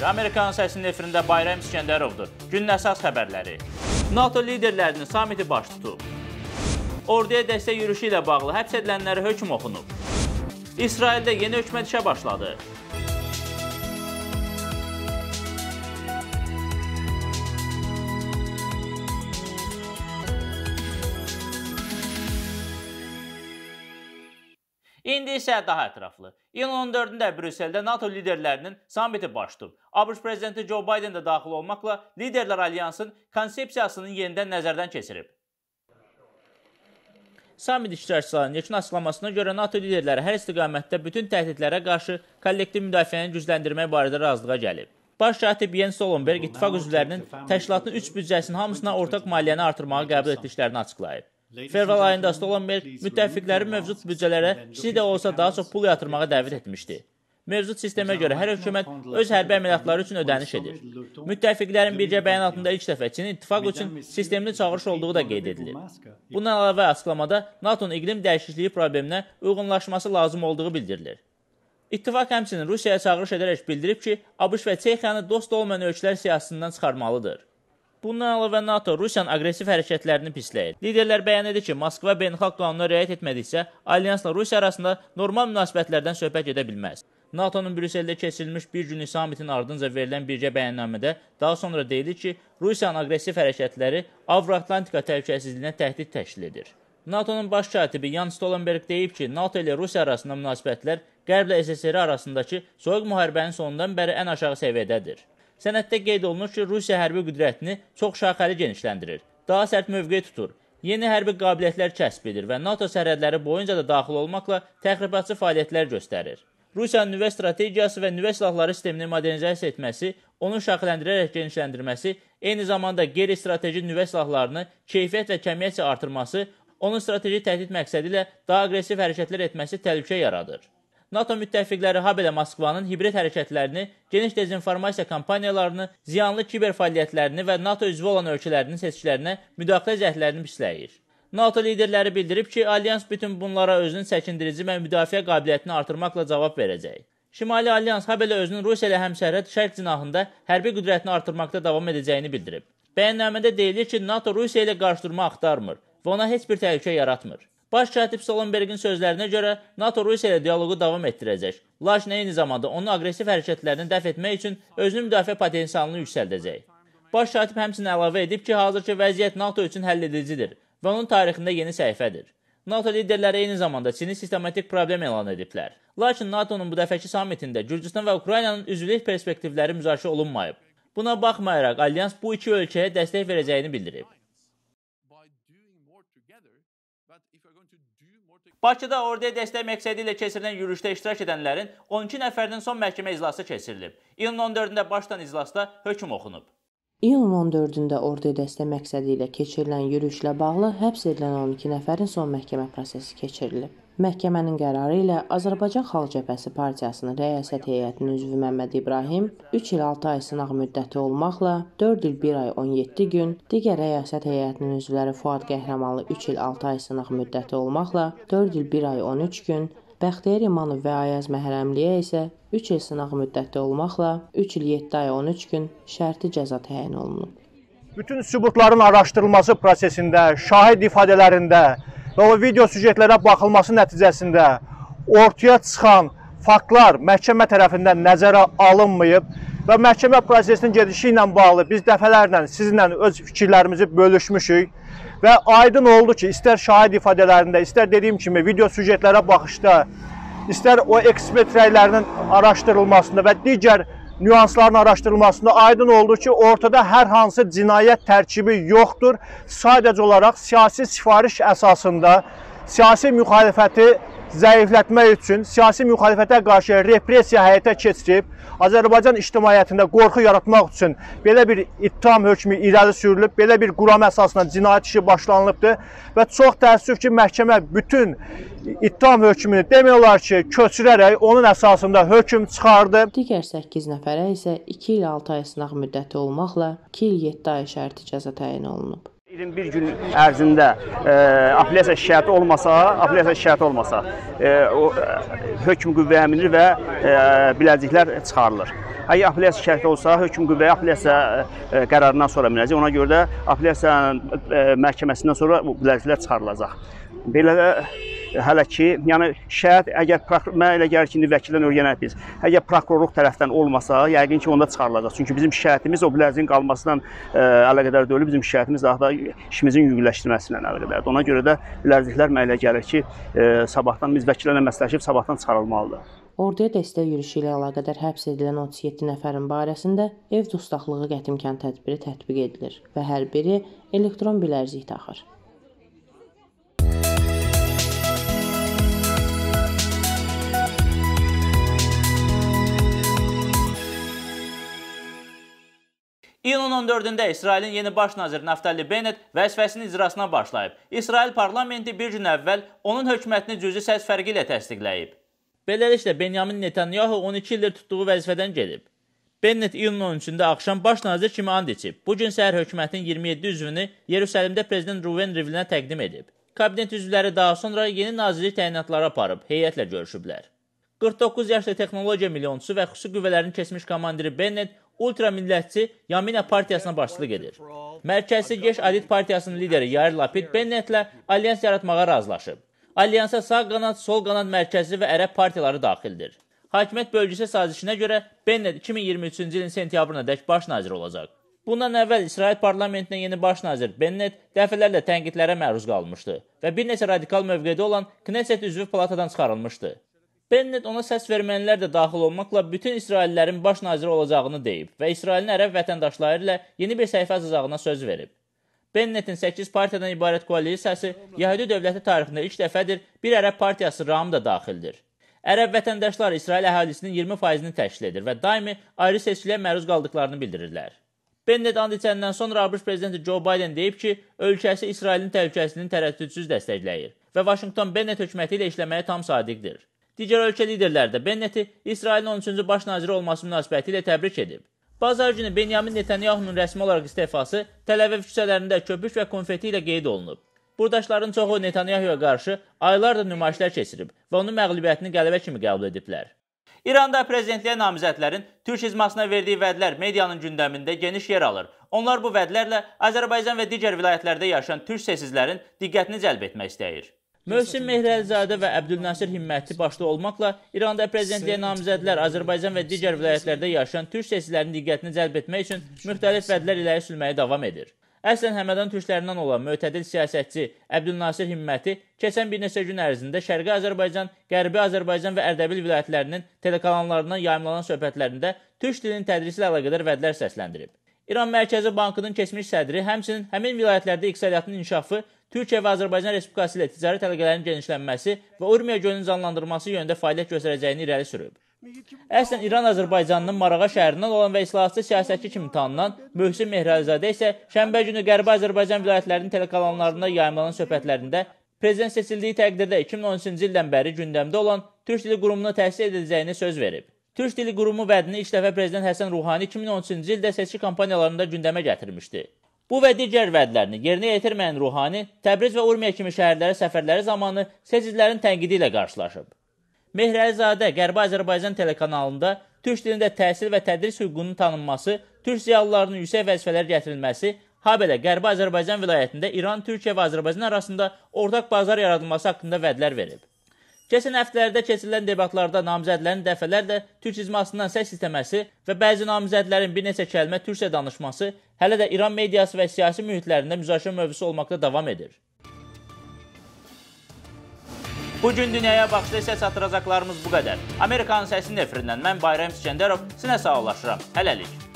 xeyir. Amerikanın səsinin efirində Bayram İskəndərovdur. Günün əsas xəbərləri. NATO liderlərinin samiti baş tutub. Orduya dəstək yürüşü ilə bağlı həbs edilənlərə hökm oxunub. İsraildə yeni hökumət işə başladı. İndi isə daha ətraflı. İyun 14-də Brüsseldə NATO liderlərinin sammiti baş tutub. ABŞ prezidenti Joe Biden də daxil olmaqla liderlər alyansın konsepsiyasını yenidən nəzərdən keçirib. Samit iştirakçılarının ilkin açıqlamasına görə NATO liderləri hər istiqamətdə bütün təhdidlərə qarşı kollektiv müdafiəni gücləndirmək barədə razılığa gəlib. Baş katib Jens Stoltenberg ittifaq üzvlərinin təşkilatın 3 büdcəsinin hamısına ortaq maliyyəni artırmağı qəbul etdiklərini açıqlayıb. Fevral ayında asılı olan Merk müttəfiqləri mövcud büdcələrə kiçik də olsa daha çox pul yatırmağa dəvət etmişdi. Mövcud sistemə görə hər hökumət öz hərbi əməliyyatları üçün ödəniş edir. Müttəfiqlərin birgə bəyanatında ilk dəfə Çinin ittifaq üçün sistemli çağırış olduğu da qeyd edilir. Bundan əlavə açıqlamada NATO-nun iqlim dəyişikliyi probleminə uyğunlaşması lazım olduğu bildirilir. İttifaq həmçinin Rusiyaya çağırış edərək bildirib ki, ABŞ və Çexiyanı dost olmayan ölkələr siyasətindən çıxarmalıdır. Bundan əlavə NATO Rusiyanın aqressiv hərəkətlərini pisləyir. Liderlər bəyan edir ki, Moskva beynəlxalq qanunlara riayət etmədikcə alyansla Rusiya arasında normal münasibətlərdən söhbət edə bilməz. NATO-nun Brüsseldə keçirilmiş bir günlük sammitin ardınca verilən birgə bəyannamədə daha sonra deyilir ki, Rusiyanın aqressiv hərəkətləri Avroatlantika təhlükəsizliyinə təhdid təşkil edir. NATO-nun baş katibi Jan Stoltenberg deyib ki, NATO ilə Rusiya arasında münasibətlər Qərblə SSR arasındakı soyuq müharibənin sonundan bəri ən aşağı səviyyədədir. Sənəddə qeyd olunur ki, Rusiya hərbi qüdrətini çoxşaxəli genişləndirir, daha sərt mövqe tutur, yeni hərbi qabiliyyətlər kəsb edir və NATO sərhədləri boyunca da daxil olmaqla təxribatçı fəaliyyətlər göstərir. Rusiyanın nüvə strategiyası və nüvə silahları sistemini modernizasiya etməsi, onu şaxələndirərək genişləndirməsi, eyni zamanda qeyri-strateji nüvə silahlarını keyfiyyət və kəmiyyətcə artırması, onun strateji təhdid məqsədi ilə daha aqressiv hərəkətlər etməsi təhlükə yaradır. NATO müttəfiqləri habelə Moskvanın hibrid hərəkətlərini, geniş dezinformasiya kampaniyalarını, ziyanlı kiber fəaliyyətlərini və NATO üzvü olan ölkələrinin seçkilərinə müdaxilə cəhdlərini pisləyir. NATO liderləri bildirib ki, alyans bütün bunlara özünün çəkindirici və müdafiə qabiliyyətini artırmaqla cavab verəcək. Şimali Alyans habelə özünün Rusiya ilə həmsərhəd şərq cinahında hərbi qüdrətini artırmaqda davam edəcəyini bildirib. Bəyannamədə deyilir ki, NATO Rusiya ilə qarşıdurma axtarmır və ona heç bir təhlükə yaratmır. Baş katib Stoltenbergin sözlərinə görə NATO Rusiya ilə dialoqu davam etdirəcək. Lakin eyni zamanda onun aqressiv hərəkətlərini dəf etmək üçün özünün müdafiə potensialını yüksəldəcək. Baş katib həmçinin əlavə edib ki, hazırki vəziyyət NATO üçün həlledicidir və onun tarixində yeni səhifədir. NATO liderləri eyni zamanda Çini sistematik problem elan ediblər. Lakin NATO-nun bu dəfəki sammitində Gürcüstan və Ukraynanın üzvlük perspektivləri müzakirə olunmayıb. Buna baxmayaraq, alyans bu iki ölkəyə dəstək verəcəyini bildirib. Bakıda orduya dəstək məqsədi ilə keçirilən yürüyüşdə iştirak edənlərin 12 nəfərinin son məhkəmə iclası keçirilib. İyunun 14-də başlanan iclasda hökm oxunub. İyunun 14-də orduya dəstək məqsədi ilə keçirilən yürüyüşlə bağlı həbs edilən 12 nəfərin son məhkəmə prosesi keçirilib. Məhkəmənin qərarı ilə Azərbaycan Xalq Cəbhəsi Partiyasının rəyasət heyətinin üzvü Məmməd İbrahim 3 il 6 ay sınaq müddəti olmaqla 4 il 1 ay 17 gün, digər rəyasət heyətinin üzvləri Fuad Qəhrəmanlı 3 il 6 ay sınaq müddəti olmaqla 4 il 1 ay 13 gün, Bəxtiyar İmanov və Ayaz Məhrəmliyə isə 3 il sınaq müddəti olmaqla 3 il 7 ay 13 gün şərti cəza təyin olunub. Bütün sübutların araşdırılması prosesində, şahid ifadələrində və o video süjetlərə baxılması nəticəsində ortaya çıxan faktlar məhkəmə tərəfindən nəzərə alınmayıb və məhkəmə prosesinin gedişi ilə bağlı biz dəfələrlə sizinlə öz fikirlərimizi bölüşmüşük və aydın oldu ki, istər şahid ifadələrində, istər dediyim kimi video süjetlərə baxışda, istər o ekspert rəylərinin araşdırılmasında və digər nüansların araşdırılmasında aydın oldu ki, ortada hər hansı cinayət tərkibi yoxdur. Sadəcə olaraq siyasi sifariş əsasında siyasi müxalifəti zəiflətmək üçün siyasi müxalifətə qarşı repressiya həyata keçirib, Azərbaycan ictimaiyyətində qorxu yaratmaq üçün belə bir ittiham hökmü irəli sürülüb, belə bir quram əsasına cinayət işi başlanılıbdır və çox təəssüf ki, məhkəmə bütün ittiham hökmünü demək olar ki, köçürərək onun əsasında hökm çıxardı. Digər 8 nəfərə isə 2 il 6 ay sınaq müddəti olmaqla 2 il 7 ay şərti cəza təyin olunub. 21 gün ərzində e, apellyasiya şikayəti olmasa, apellyasiya şikayəti olmasa, e, o e, hökm qüvvəyə minir və e, biləciklər çıxarılır. Əgər apellyasiya şikayəti olsa, hökm qüvvəyə apellyasiya e, qərarından sonra minəcək. Ona görə də apellyasiya e, məhkəməsindən sonra bu biləciklər çıxarılacaq. Belə hələ ki, yəni şəhid əgər mənə elə gəlir ki, indi vəkildən öyrənək biz. Əgər prokurorluq tərəfdən olmasa, yəqin ki, onda çıxarılacaq. Çünki bizim şikayətimiz o bilərzin qalmasından e, əlaqədar deyil, bizim şikayətimiz daha da işimizin yüngülləşdirməsi ilə əlaqədardır. Ona görə də bilərziklər mənə elə gəlir ki, e, sabahdan biz vəkillərlə məsləhətləşib sabahdan çıxarılmalıdır. Orduya dəstək yürüşü ilə əlaqədar həbs edilən 37 nəfərin barəsində ev dustaqlığı qətimkan tədbiri tətbiq edilir və hər biri elektron bilərzik taxır. İyunun 14-də İsrailin yeni baş naziri Naftali Bennett vəzifəsinin icrasına başlayıb. İsrail parlamenti bir gün əvvəl onun hökumətini cüzi səs fərqi ilə təsdiqləyib. Beləliklə Benyamin Netanyahu 12 ildir tutduğu vəzifədən gedib. Bennett iyunun 13-də axşam baş nazir kimi and içib. Bu gün səhər hökumətin 27 üzvünü Yerusəlimdə prezident Ruven Rivinə təqdim edib. Kabinet üzvləri daha sonra yeni nazirlik təyinatları aparıb, heyətlə görüşüblər. 49 yaşlı texnologiya milyonçusu və xüsusi qüvvələrin keçmiş komandiri Bennett ultramillətçi Yamina partiyasına başçılıq edir. Mərkəzi Geç Adit partiyasının lideri Yair Lapid Bennettlə alyans yaratmağa razılaşıb. Alyansa sağ qanad, sol qanad mərkəzi və ərəb partiyaları daxildir. Hakimiyyət bölgüsü sazişinə görə Bennett 2023-cü ilin sentyabrına dək baş nazir olacaq. Bundan əvvəl İsrail parlamentinə yeni baş nazir Bennett dəfələrlə tənqidlərə məruz qalmışdı və bir neçə radikal mövqedə olan Knesset üzvü palatadan çıxarılmışdı. Bennett ona səs verməyənlər də daxil olmaqla bütün İsraillərin baş naziri olacağını deyib və İsrailin ərəb vətəndaşları ilə yeni bir səhifə açacağına söz verib. Bennettin 8 partiyadan ibarət koalisiyası Yahudi dövləti tarixində ilk dəfədir bir ərəb partiyası RAM da daxildir. Ərəb vətəndaşlar İsrail əhalisinin 20%-ni təşkil edir və daimi ayrı seçkiliyə məruz qaldıqlarını bildirirlər. Bennett and içəndən sonra ABŞ prezidenti Joe Biden deyib ki, ölkəsi İsrailin təhlükəsinin tərəddüdsüz dəstəkləyir və Vaşinqton Bennett hökuməti ilə işləməyə tam sadiqdir. Digər ölkə liderləri də Benneti İsrailin 13-cü baş naziri olması münasibətilə təbrik edib. Bazar günü Benyamin Netanyahunun rəsmi olaraq istefası Təl-Əviv küçələrində köpük və konfeti ilə qeyd olunub. Burdaşların çoxu Netanyahuya qarşı aylardır nümayişlər keçirib və onun məğlubiyyətini qələbə kimi qəbul ediblər. İranda prezidentliyə namizədlərin Türk izmasına verdiyi vədlər medianın gündəmində geniş yer alır. Onlar bu vədlərlə Azərbaycan və digər vilayətlərdə yaşayan türk sessizlərin diqqətini cəlb etmək istəyir. Mövsüm Mehrəlizadə və Əbdülnasir Himmətli başda olmaqla İranda prezidentliyə namizədlər Azərbaycan və digər vilayətlərdə yaşayan türk seçicilərinin diqqətini cəlb etmək üçün müxtəlif vədlər irəli sürməyə davam edir. Əslən Həmədan türklərindən olan mötədil siyasətçi Əbdülnasir Himməti keçən bir neçə gün ərzində Şərqi Azərbaycan, Qərbi Azərbaycan və Ərdəbil vilayətlərinin telekanallarından yayımlanan söhbətlərində türk dilinin tədrisi ilə əlaqədar vədlər səsləndirib. İran Mərkəzi Bankının keçmiş sədri həmçinin həmin vilayətlərdə iqtisadiyyatın inkişafı, Türkiyə və Azərbaycan Respublikası ilə ticarət əlaqələrinin genişlənməsi və Urmiya gölünün canlandırılması yönündə fəaliyyət göstərəcəyini irəli sürüb. Əslən İran Azərbaycanının Marağa şəhərindən olan və islahatçı siyasətçi kimi tanınan Möhsün Mehralizadə isə şənbə günü Qərbi Azərbaycan vilayətlərinin telekanallarında yayımlanan söhbətlərində prezident seçildiyi təqdirdə 2013-cü ildən bəri gündəmdə olan Türk Dili Qurumunu təsis edəcəyini söz verib. Türk Dili Qurumu vədini ilk dəfə Prezident Həsən Ruhani 2013-cü ildə seçki kampaniyalarında gündəmə gətirmişdi. Bu və digər vədlərini yerinə yetirməyən Ruhani Təbriz və Urmiya kimi şəhərlərə səfərləri zamanı seçicilərin tənqidi ilə qarşılaşıb. Mehrəlizadə Qərbi Azərbaycan telekanalında türk dilində təhsil və tədris hüququnun tanınması, türk ziyalılarının yüksək vəzifələrə gətirilməsi, habelə Qərbi Azərbaycan vilayətində İran, Türkiyə və Azərbaycan arasında ortaq bazar yaradılması haqqında vədlər verib. Keçən həftələrdə keçirilən debatlarda namizədlərin dəfələrlə türk icmasından səs istəməsi və bəzi namizədlərin bir neçə kəlmə türkcə danışması hələ də İran mediası və siyasi mühitlərində müzakirə mövzusu olmaqda davam edir. Bu gün dünyaya baxışda isə çatdıracaqlarımız bu qədər. Amerikanın səsi nefrindən mən Bayram İskəndərov sizə sağollaşıram. Hələlik.